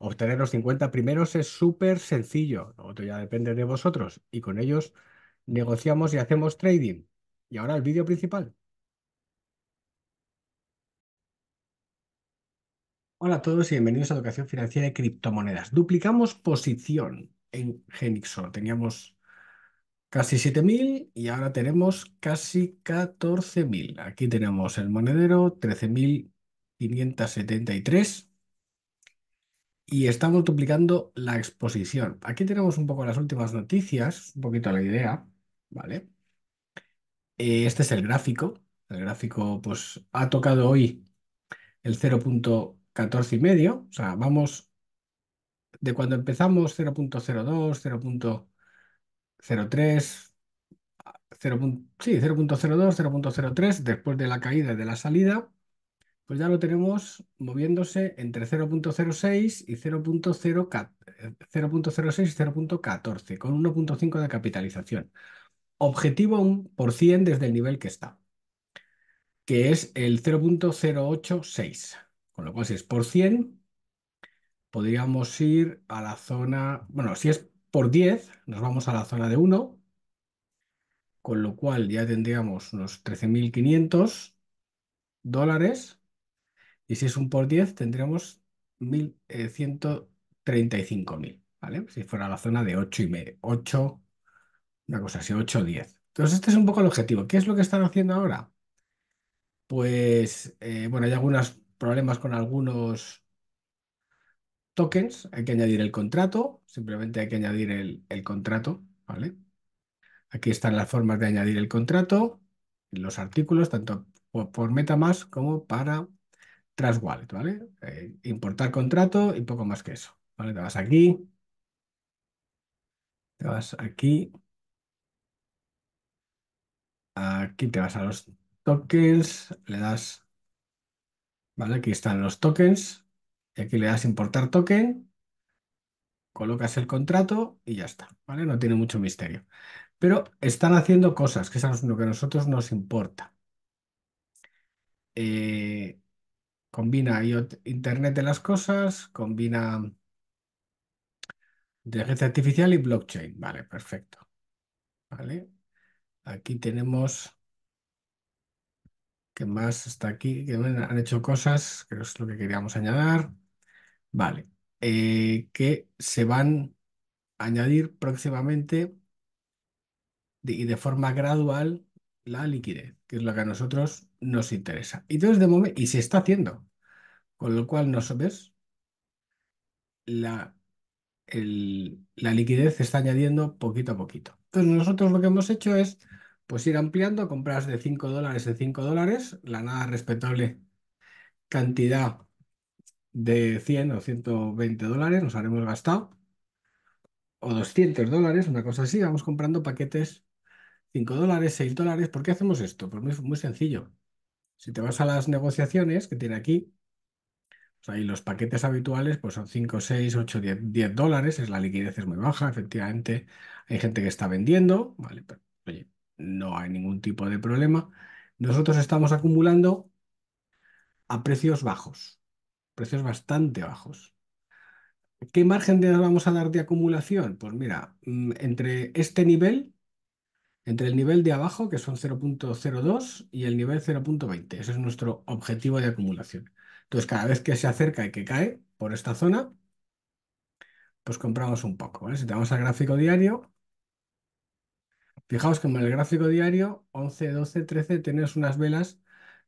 Obtener los 50 primeros es súper sencillo, lo ya depende de vosotros y con ellos negociamos y hacemos trading. Y ahora el vídeo principal. Hola a todos y bienvenidos a Educación Financiera de Criptomonedas. Duplicamos posición en Genixor. Teníamos casi 7.000 y ahora tenemos casi 14.000. Aquí tenemos el monedero 13.573 y está multiplicando la exposición. Aquí tenemos un poco las últimas noticias, un poquito la idea, ¿vale? Eh, este es el gráfico. El gráfico pues, ha tocado hoy el 0.14 y medio. O sea, vamos de cuando empezamos 0.02, 0.03, 0. Sí, 0.02, 0.03, después de la caída y de la salida, pues ya lo tenemos moviéndose entre 0.06 y 0.06 eh, y 0.14, con 1.5 de capitalización. Objetivo por 1% desde el nivel que está, que es el 0.086. Con lo cual, si es por 100, podríamos ir a la zona, bueno, si es por 10, nos vamos a la zona de 1, con lo cual ya tendríamos unos 13.500 dólares y si es un por 10, tendríamos 1.135.000, eh, ¿vale? Si fuera la zona de 8 y medio, 8, una cosa así, 8 o 10. Entonces, este es un poco el objetivo. ¿Qué es lo que están haciendo ahora? Pues, eh, bueno, hay algunos problemas con algunos tokens. Hay que añadir el contrato. Simplemente hay que añadir el, contrato, ¿vale? Aquí están las formas de añadir el contrato, los artículos, tanto por, por MetaMask como para tras Wallet, ¿vale? Eh, importar contrato y poco más que eso, ¿vale? Te vas aquí, te vas aquí, aquí te vas a los tokens, le das, ¿vale? Aquí están los tokens, y aquí le das importar token, colocas el contrato y ya está, ¿vale? No tiene mucho misterio. Pero están haciendo cosas, que es lo que a nosotros nos importa. Eh, combina Internet de las Cosas, combina inteligencia artificial y blockchain. Vale, perfecto. Vale. Aquí tenemos que más está aquí, que han hecho cosas, que es lo que queríamos añadir. Vale, eh, que se van a añadir próximamente y de forma gradual la liquidez, que es lo que a nosotros nos interesa. Entonces, de momento, y se está haciendo. Con lo cual no la, el, la liquidez se está añadiendo poquito a poquito. Entonces nosotros lo que hemos hecho es pues ir ampliando, compras de 5 dólares en 5 dólares, la nada respetable cantidad de 100 o 120 dólares nos haremos gastado, o 200 dólares, una cosa así, vamos comprando paquetes 5 dólares, 6 dólares. ¿Por qué hacemos esto? Pues muy sencillo. Si te vas a las negociaciones que tiene aquí, los paquetes habituales pues son 5, 6, 8, 10, dólares, es la liquidez es muy baja, efectivamente hay gente que está vendiendo, ¿vale? no hay ningún tipo de problema. Nosotros estamos acumulando a precios bajos, precios bastante bajos. ¿Qué margen nos vamos a dar de acumulación? Pues mira, mm, entre este nivel, entre el nivel de abajo, que son 0.02, y el nivel 0.20. Ese es nuestro objetivo de acumulación. Entonces, cada vez que se acerca y que cae por esta zona, pues compramos un poco. Si te vamos al gráfico diario, fijaos que en el gráfico diario, 11, 12, 13, tienes unas velas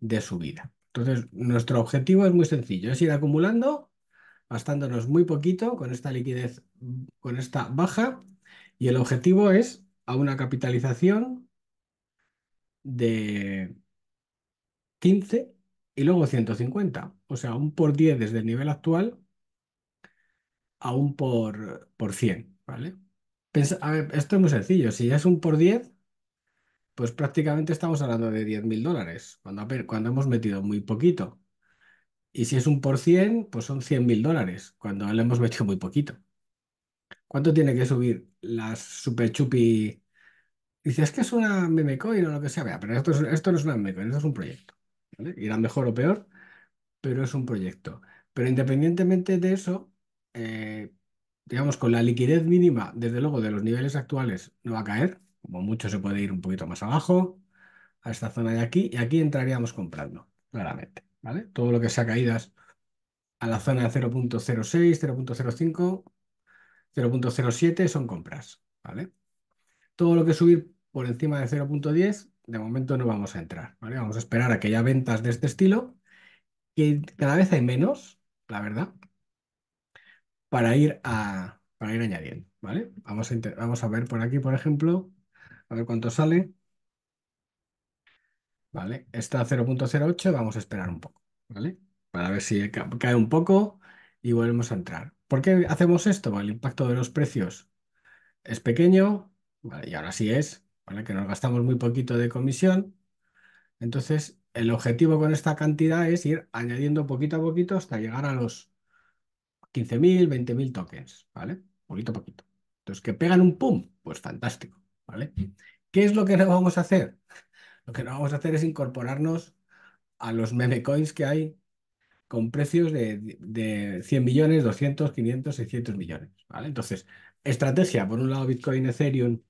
de subida. Entonces, nuestro objetivo es muy sencillo, es ir acumulando, gastándonos muy poquito con esta liquidez, con esta baja, y el objetivo es a una capitalización de 15 y luego 150. O sea, un por 10 desde el nivel actual a un por, por 100, ¿vale? esto es muy sencillo. Si ya es un por 10, pues prácticamente estamos hablando de 10.000 mil dólares, cuando, cuando hemos metido muy poquito. Y si es un por 100, pues son 100.000 dólares, cuando le hemos metido muy poquito. ¿Cuánto tiene que subir las super chupi? dices es que es una memecoin o lo que sea. pero esto, esto no es una memecoin, esto es un proyecto. Irán mejor o peor, pero es un proyecto. Pero independientemente de eso, eh, digamos, con la liquidez mínima, desde luego, de los niveles actuales, no va a caer. Como mucho se puede ir un poquito más abajo, a esta zona de aquí, y aquí entraríamos comprando, claramente. ¿vale? Todo lo que sea caídas a la zona de 0.06, 0.05, 0.07 son compras. ¿vale? Todo lo que subir por encima de 0.10 de momento no vamos a entrar, ¿vale? Vamos a esperar a que haya ventas de este estilo, que cada vez hay menos, la verdad, para ir, a, para ir añadiendo, ¿vale? Vamos a, ver por aquí, por ejemplo, a ver cuánto sale. ¿Vale? Está 0.08, vamos a esperar un poco, ¿vale? Para ver si cae un poco y volvemos a entrar. ¿Por qué hacemos esto? El impacto de los precios es pequeño, ¿vale? y ahora sí es que nos gastamos muy poquito de comisión. Entonces, el objetivo con esta cantidad es ir añadiendo poquito a poquito hasta llegar a los 15.000, 20.000 tokens, ¿vale? Poquito a poquito. Entonces, que pegan un pum, pues fantástico, ¿vale? ¿Qué es lo que no vamos a hacer? Lo que no vamos a hacer es incorporarnos a los meme coins que hay con precios de, de 100 millones, 200, 500, 600 millones, ¿vale? Entonces, estrategia, por un lado Bitcoin, Ethereum,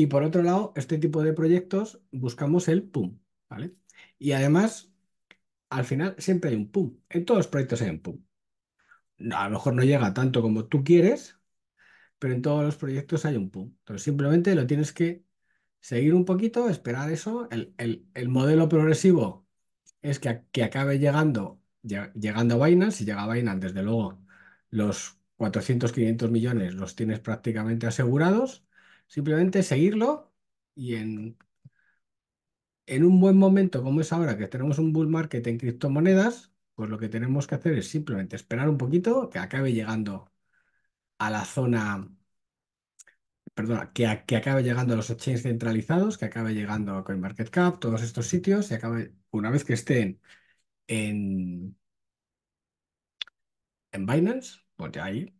y por otro lado, este tipo de proyectos buscamos el PUM, ¿vale? Y además, al final siempre hay un PUM. En todos los proyectos hay un PUM. A lo mejor no llega tanto como tú quieres, pero en todos los proyectos hay un PUM. Entonces simplemente lo tienes que seguir un poquito, esperar eso. El, modelo progresivo es que, acabe llegando, llegando a Binance. Si llega a Binance, desde luego, los 400, 500 millones los tienes prácticamente asegurados Simplemente seguirlo y en, en un buen momento como es ahora que tenemos un bull market en criptomonedas, pues lo que tenemos que hacer es simplemente esperar un poquito que acabe llegando a la zona perdona, que, que, acabe llegando a los exchanges centralizados, que acabe llegando a CoinMarketCap, todos estos sitios, y acabe, una vez que estén en, en Binance, pues ya ahí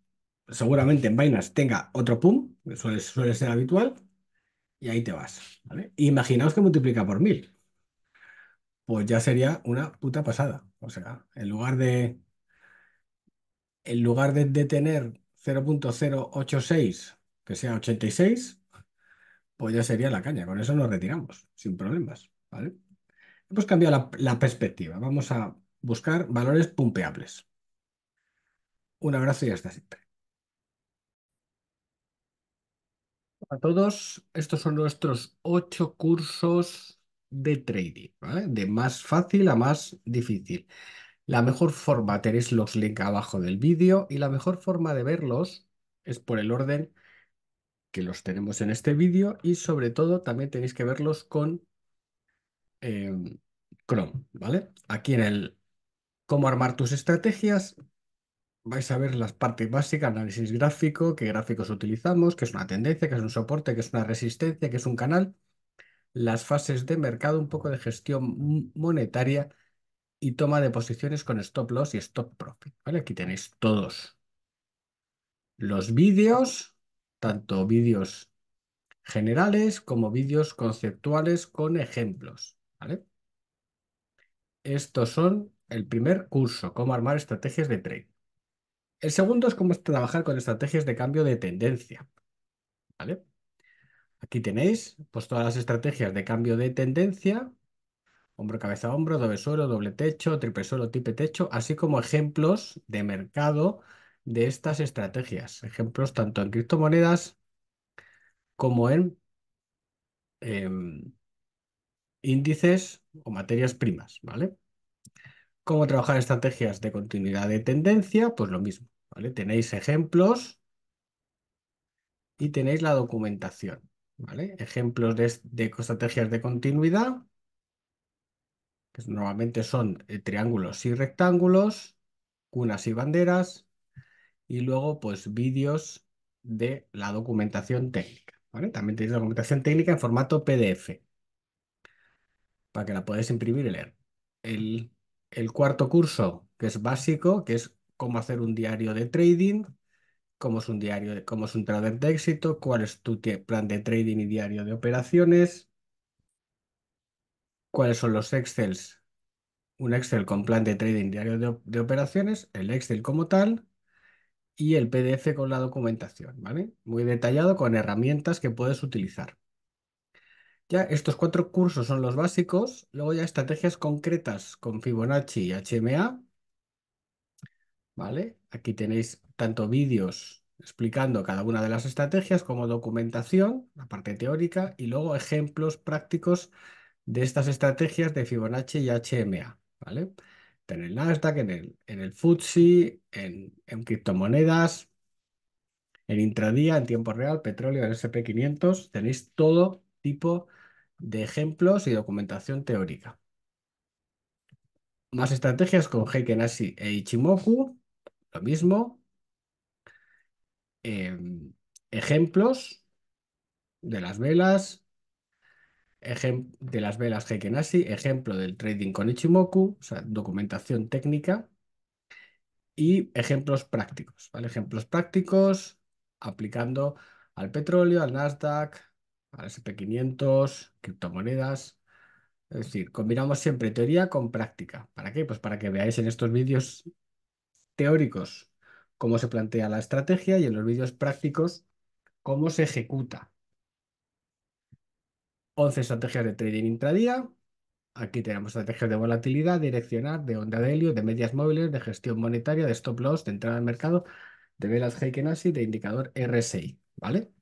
seguramente en vainas tenga otro PUM, suele, suele ser habitual, y ahí te vas. Imaginaos que multiplica por mil. Pues ya sería una puta pasada. O sea, en lugar de. En lugar de, tener 0.086, que sea 86, pues ya sería la caña. Con eso nos retiramos, sin problemas. Hemos cambiado la, la perspectiva. Vamos a buscar valores pumpeables. Un abrazo y hasta siempre. a todos. Estos son nuestros ocho cursos de trading, ¿vale? De más fácil a más difícil. La mejor forma, tenéis los links abajo del vídeo y la mejor forma de verlos es por el orden que los tenemos en este vídeo y sobre todo también tenéis que verlos con eh, Chrome, ¿vale? Aquí en el cómo armar tus estrategias vais a ver las partes básicas, análisis gráfico, qué gráficos utilizamos, qué es una tendencia, qué es un soporte, qué es una resistencia, qué es un canal, las fases de mercado, un poco de gestión monetaria y toma de posiciones con stop loss y stop profit. Aquí tenéis todos los vídeos, tanto vídeos generales como vídeos conceptuales con ejemplos. ¿vale? Estos son el primer curso, cómo armar estrategias de trade. El segundo es cómo trabajar con estrategias de cambio de tendencia. ¿Vale? Aquí tenéis pues, todas las estrategias de cambio de tendencia, hombro cabeza hombro, doble suelo, doble techo, triple suelo, tipe techo, así como ejemplos de mercado de estas estrategias. Ejemplos tanto en criptomonedas como en em, índices o materias primas, ¿vale? ¿Cómo trabajar estrategias de continuidad de tendencia? Pues lo mismo, ¿vale? Tenéis ejemplos y tenéis la documentación, ¿vale? Ejemplos de, estrategias de continuidad, que normalmente son eh, triángulos y rectángulos, cunas y banderas, y luego pues vídeos de la documentación técnica, También tenéis documentación técnica en formato PDF, para que la podáis imprimir y leer. El el cuarto curso, que es básico, que es cómo hacer un diario de trading, cómo es un diario, es un trader de éxito, cuál es tu plan de trading y diario de operaciones, cuáles son los Excels, un Excel con plan de trading diario de, de operaciones, el Excel como tal y el PDF con la documentación, ¿vale? Muy detallado con herramientas que puedes utilizar. Ya estos cuatro cursos son los básicos, luego ya estrategias concretas con Fibonacci y HMA, ¿vale? Aquí tenéis tanto vídeos explicando cada una de las estrategias como documentación, la parte teórica, y luego ejemplos prácticos de estas estrategias de Fibonacci y HMA, ¿vale? En el Nasdaq, en el, en el FTSE, en, en criptomonedas, en intradía, en tiempo real, petróleo, en SP500, tenéis todo tipo de de ejemplos y documentación teórica. Más estrategias con heiken e Ichimoku, lo mismo. Em, ejemplos de las velas, de las velas heiken ejemplo del trading con Ichimoku, o sea, documentación técnica y ejemplos prácticos, Ejemplos prácticos aplicando al petróleo, al Nasdaq, SP500, criptomonedas. Es decir, combinamos siempre teoría con práctica. ¿Para qué? Pues para que veáis en estos vídeos teóricos cómo se plantea la estrategia y en los vídeos prácticos cómo se ejecuta. 11 estrategias de trading intradía. Aquí tenemos estrategias de volatilidad, direccionar, de onda de helio, de medias móviles, de gestión monetaria, de stop loss, de entrada al mercado, de velas Heiken de indicador RSI. ¿Vale?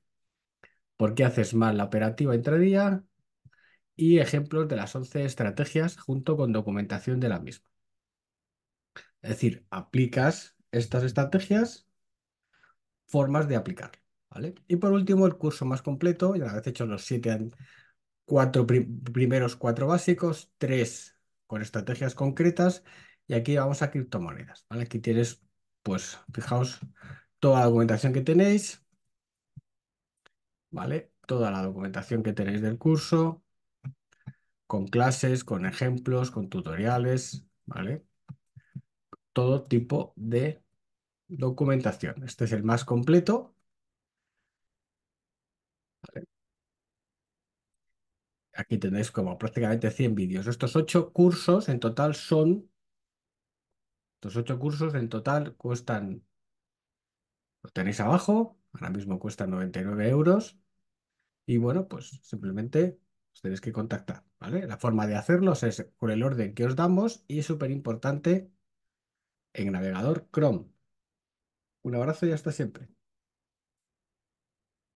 por qué haces mal la operativa intradía y ejemplos de las 11 estrategias junto con documentación de la misma. Es decir, aplicas estas estrategias, formas de aplicar. ¿vale? Y por último, el curso más completo, ya habéis hecho los siete, cuatro primeros cuatro básicos, tres con estrategias concretas, y aquí vamos a criptomonedas. ¿vale? Aquí tienes, pues, fijaos, toda la documentación que tenéis, ¿vale? Toda la documentación que tenéis del curso, con clases, con ejemplos, con tutoriales, ¿vale? Todo tipo de documentación. Este es el más completo. Aquí tenéis como prácticamente 100 vídeos. Estos ocho cursos en total son... Estos ocho cursos en total cuestan... lo tenéis abajo, Ahora mismo cuesta 99 euros. Y bueno, pues simplemente os tenéis que contactar, ¿vale? La forma de hacerlos es con el orden que os damos y es súper importante en navegador Chrome. Un abrazo y hasta siempre.